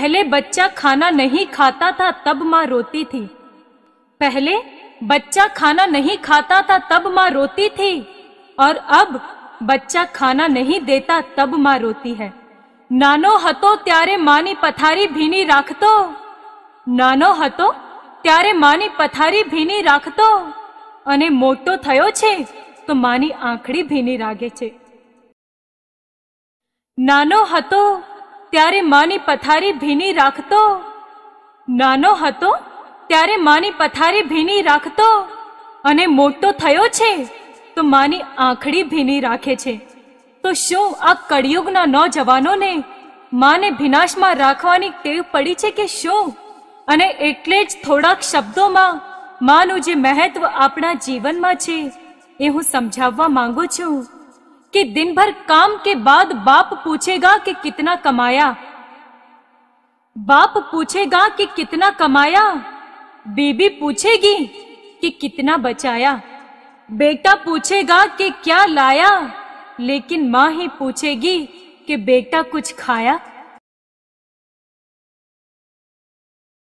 पहले बच्चा खाना नहीं खाता था तब माँ रोती थी पहले बच्चा खाना नहीं खाता था तब माँ रोती थी और अब બચ્ચા ખાના નહીં દેતા તબ માં રોતી હે નાનો હતો ત્યારે માની પથારી ભીની રાખતો નાનો હતો ત્યારે માની પથારી ભીની રાખતો અને મોટો થયો છે તો માની આંખડી ભીની રાગે છે નાનો હતો ત્યારે માની પથારી ભીની રાખતો નાનો હતો ત્યારે માની પથારી ભીની રાખતો અને મોટો થયો છે તો માની આંખડી ભીની રાખે છે તો શું આ કળિયુગના નોજવાનોને માને ભીનાશમાં રાખવાની ટેવ પડી છે કે શું અને એટલે જ થોડાક શબ્દોમાં માનું જે મહત્વ આપણા જીવનમાં છે એ હું સમજાવવા માંગુ છું कि दिन भर काम के बाद बाप पूछेगा कि कितना कमाया बाप पूछेगा कि कितना कमाया बीबी पूछेगी कि कितना बचाया बेटा पूछेगा कि क्या लाया लेकिन माँ ही पूछेगी कि बेटा कुछ खाया